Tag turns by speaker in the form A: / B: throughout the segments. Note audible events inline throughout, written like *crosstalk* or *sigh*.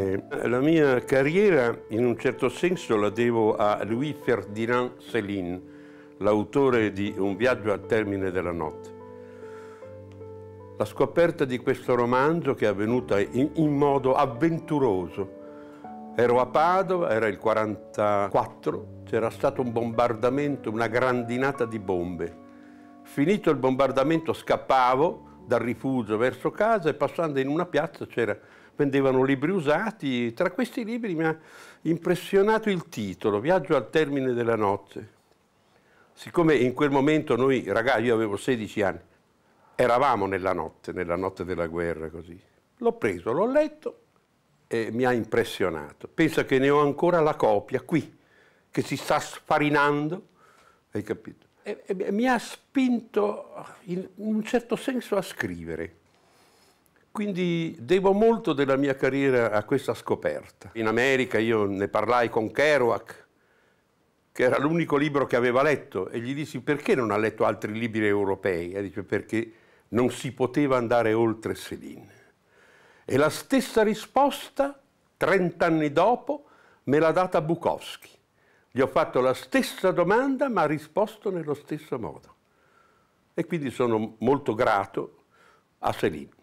A: Eh, la mia carriera in un certo senso la devo a Louis Ferdinand Céline, l'autore di Un viaggio al termine della notte. La scoperta di questo romanzo che è avvenuta in, in modo avventuroso. Ero a Padova, era il 44, c'era stato un bombardamento, una grandinata di bombe. Finito il bombardamento scappavo dal rifugio verso casa e passando in una piazza c'era vendevano libri usati. Tra questi libri mi ha impressionato il titolo, Viaggio al termine della notte. Siccome in quel momento noi, ragazzi, io avevo 16 anni, eravamo nella notte, nella notte della guerra così. L'ho preso, l'ho letto e mi ha impressionato. Pensa che ne ho ancora la copia qui, che si sta sfarinando, hai capito? E, e, mi ha spinto in un certo senso a scrivere quindi devo molto della mia carriera a questa scoperta. In America io ne parlai con Kerouac, che era l'unico libro che aveva letto, e gli dissi perché non ha letto altri libri europei? E dice perché non si poteva andare oltre Céline. E la stessa risposta, 30 anni dopo, me l'ha data Bukowski. Gli ho fatto la stessa domanda, ma ha risposto nello stesso modo. E quindi sono molto grato a Céline.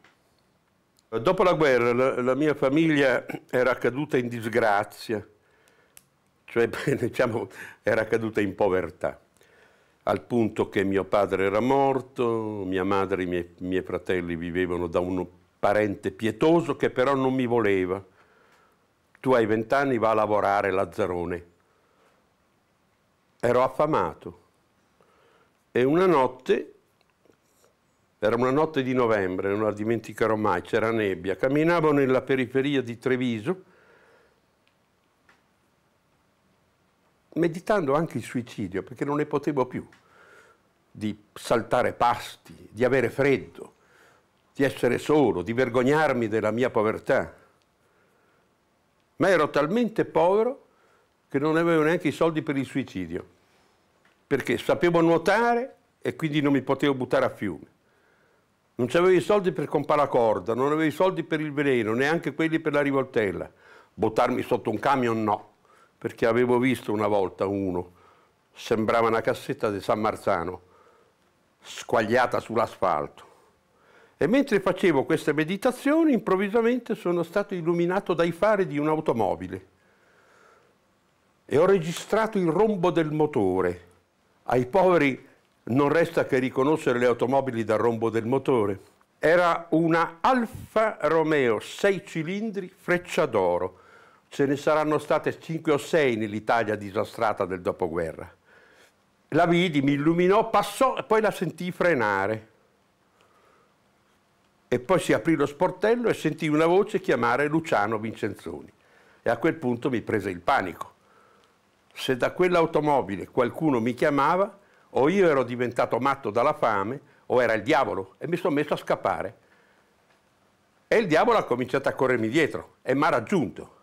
A: Dopo la guerra la, la, mia famiglia era caduta in disgrazia, cioè *laughs* diciamo era caduta in povertà, al punto che mio padre era morto, mia madre e i miei, miei fratelli vivevano da un parente pietoso che però non mi voleva. Tu hai vent'anni, va a lavorare Lazzarone. Ero affamato e una notte era una notte di novembre, non la dimenticherò mai, c'era nebbia. Camminavo nella periferia di Treviso, meditando anche il suicidio, perché non ne potevo più di saltare pasti, di avere freddo, di essere solo, di vergognarmi della mia povertà. Ma ero talmente povero che non avevo neanche i soldi per il suicidio, perché sapevo nuotare e quindi non mi potevo buttare a fiume. Non avevi i soldi per comprare la corda, non avevi i soldi per il veleno, neanche quelli per la rivoltella. Buttarmi sotto un camion no, perché avevo visto una volta uno, sembrava una cassetta di San Marzano, squagliata sull'asfalto. E mentre facevo queste meditazioni, improvvisamente sono stato illuminato dai fari di un'automobile e ho registrato il rombo del motore. Ai poveri non resta che riconoscere le automobili dal rombo del motore. Era una Alfa Romeo 6 cilindri freccia d'oro. Ce ne saranno state 5 o 6 nell'Italia disastrata del dopoguerra. La vidi, mi illuminò, passò e poi la sentii frenare. E poi si aprì lo sportello e sentì una voce chiamare Luciano Vincenzoni. E a quel punto mi prese il panico. Se da quell'automobile qualcuno mi chiamava, o io ero diventato matto dalla fame o era il diavolo e mi sono messo a scappare. E il diavolo ha cominciato a corrermi dietro e mi ha raggiunto.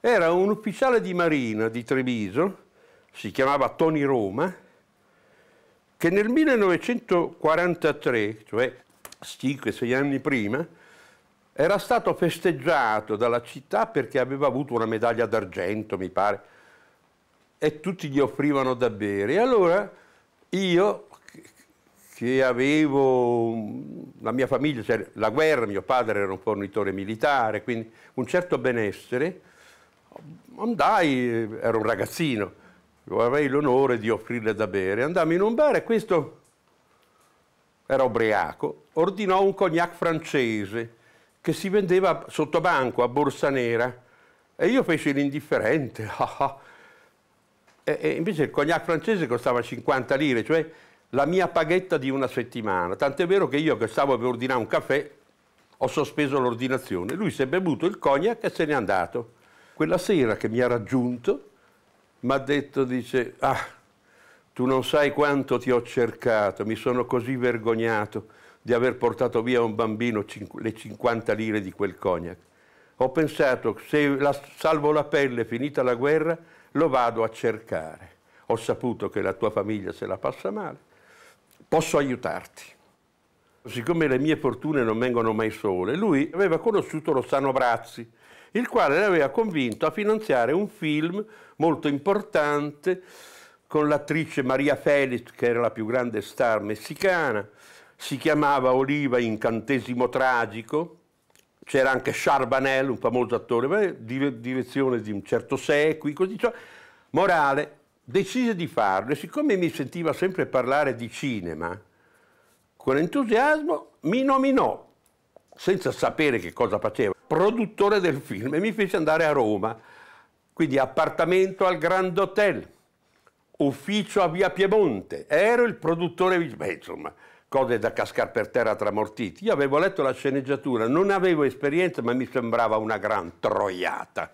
A: Era un ufficiale di marina di Treviso, si chiamava Tony Roma, che nel 1943, cioè 5-6 anni prima, era stato festeggiato dalla città perché aveva avuto una medaglia d'argento, mi pare, e tutti gli offrivano da bere. E allora io che avevo, la mia famiglia, cioè la guerra, mio padre era un fornitore militare, quindi un certo benessere, andai, mm, ero un ragazzino, avrei l'onore di offrirle da bere, andammo in un bar e questo era ubriaco, ordinò un cognac francese che si vendeva sotto banco a borsa nera e io feci l'indifferente, *laughs* ah, ah. E eh, eh, invece il cognac francese costava 50 lire, cioè la mia paghetta di una settimana. Tant'è vero che io che stavo per ordinare un caffè ho sospeso l'ordinazione. Lui si è bevuto il cognac e se n'è andato. Quella sera che mi ha raggiunto mi ha detto, dice, ah, tu non sai quanto ti ho cercato, mi sono così vergognato di aver portato via un bambino le 50 lire di quel cognac ho pensato se la, salvo la pelle finita la guerra lo vado a cercare. Ho saputo che la tua famiglia se la passa male, posso aiutarti. Siccome le mie fortune non vengono mai sole, lui aveva conosciuto Rossano Brazzi, il quale l'aveva convinto a finanziare un film molto importante con l'attrice Maria Felix, che era la più grande star messicana, si chiamava Oliva Incantesimo Tragico, c'era anche Charbanel, un famoso attore, direzione di un certo secolo, così, cioè, morale, decise di farlo e siccome mi sentiva sempre parlare di cinema, con entusiasmo mi nominò, senza sapere che cosa faceva, produttore del film e mi fece andare a Roma, quindi appartamento al Grand Hotel, ufficio a Via Piemonte, ero il produttore, beh, insomma, cose da cascar per terra tramortiti. Io avevo letto la sceneggiatura, non avevo esperienza, ma mi sembrava una gran troiata.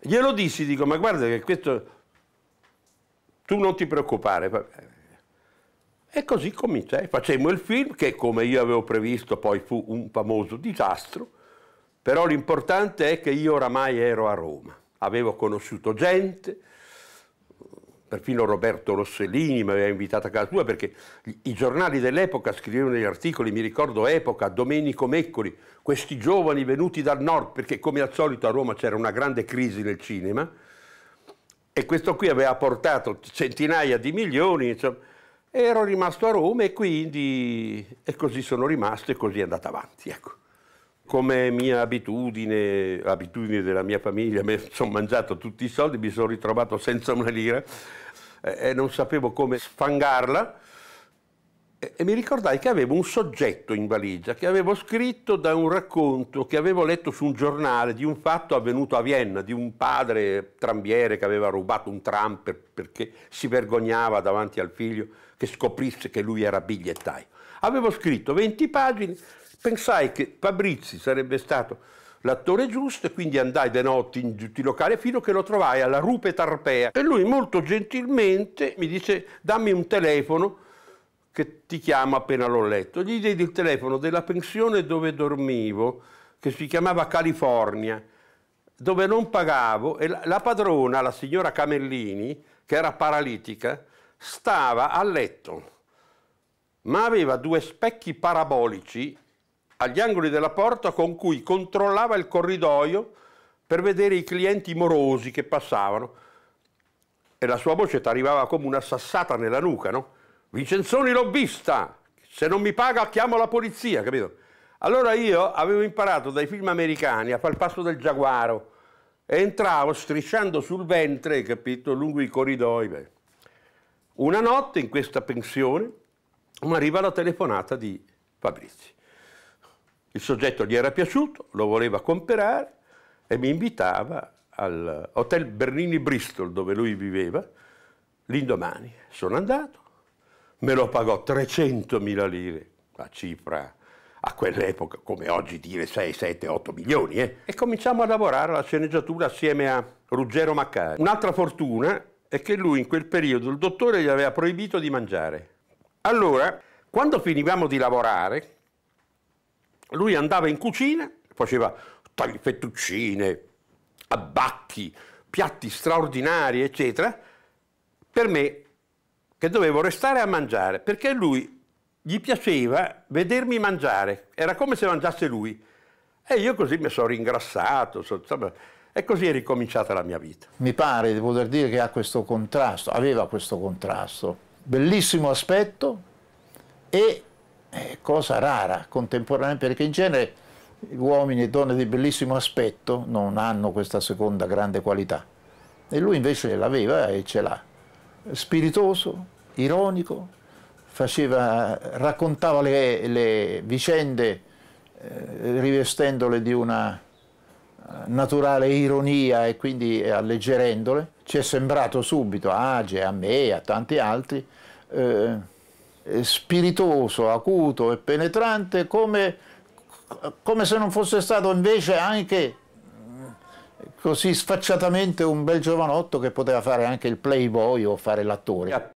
A: Glielo dissi, dico, ma guarda che questo... Tu non ti preoccupare. E così cominciai. Facemmo il film che, come io avevo previsto, poi fu un famoso disastro, però l'importante è che io oramai ero a Roma. Avevo conosciuto gente, Perfino Roberto Rossellini mi aveva invitato a casa sua perché i giornali dell'epoca scrivevano gli articoli, mi ricordo Epoca, Domenico Meccoli, questi giovani venuti dal nord, perché come al solito a Roma c'era una grande crisi nel cinema, e questo qui aveva portato centinaia di milioni, insomma, ero rimasto a Roma e quindi e così sono rimasto e così è andato avanti. Ecco come mia abitudine, abitudine della mia famiglia, mi sono mangiato tutti i soldi, mi sono ritrovato senza una lira e non sapevo come sfangarla. E mi ricordai che avevo un soggetto in valigia che avevo scritto da un racconto che avevo letto su un giornale di un fatto avvenuto a Vienna, di un padre trambiere che aveva rubato un tram per, perché si vergognava davanti al figlio che scoprisse che lui era bigliettaio. Avevo scritto 20 pagine Pensai che Fabrizi sarebbe stato l'attore giusto e quindi andai de notte in tutti i locali fino che lo trovai alla Rupe Tarpea e lui molto gentilmente mi disse dammi un telefono che ti chiamo appena l'ho letto. Gli diedi il telefono della pensione dove dormivo, che si chiamava California, dove non pagavo e la padrona, la signora Camellini, che era paralitica, stava a letto, ma aveva due specchi parabolici agli angoli della porta con cui controllava il corridoio per vedere i clienti morosi che passavano e la sua voce ti arrivava come una sassata nella nuca, no? l'ho vista! se non mi paga chiamo la polizia, capito? Allora io avevo imparato dai film americani a far il passo del giaguaro e entravo strisciando sul ventre, capito, lungo i corridoi. Beh. Una notte in questa pensione mi arriva la telefonata di Fabrizio. Il soggetto gli era piaciuto, lo voleva comprare e mi invitava all'Hotel Bernini Bristol dove lui viveva l'indomani. Sono andato, me lo pagò 300.000 lire, la cifra a quell'epoca, come oggi dire 6, 7, 8 milioni, eh? e cominciamo a lavorare alla sceneggiatura assieme a Ruggero Maccari. Un'altra fortuna è che lui in quel periodo il dottore gli aveva proibito di mangiare. Allora, quando finivamo di lavorare, lui andava in cucina, faceva tagli fettuccine, abbacchi, piatti straordinari, eccetera, per me, che dovevo restare a mangiare, perché lui gli piaceva vedermi mangiare, era come se mangiasse lui. E io così mi sono ringrassato, so, insomma, e così è ricominciata la mia vita. Mi pare di poter dire che ha questo contrasto, aveva questo contrasto, bellissimo aspetto e eh, cosa rara contemporaneamente, perché in genere uomini e donne di bellissimo aspetto non hanno questa seconda grande qualità. E lui invece l'aveva e ce l'ha. Spiritoso, ironico, faceva, raccontava le, le vicende eh, rivestendole di una eh, naturale ironia e quindi alleggerendole. Ci è sembrato subito, a Age, a me, e a tanti altri, eh, eh, spiritoso, acuto e penetrante come, come se non fosse stato invece anche mm, così sfacciatamente un bel giovanotto che poteva fare anche il playboy o fare l'attore.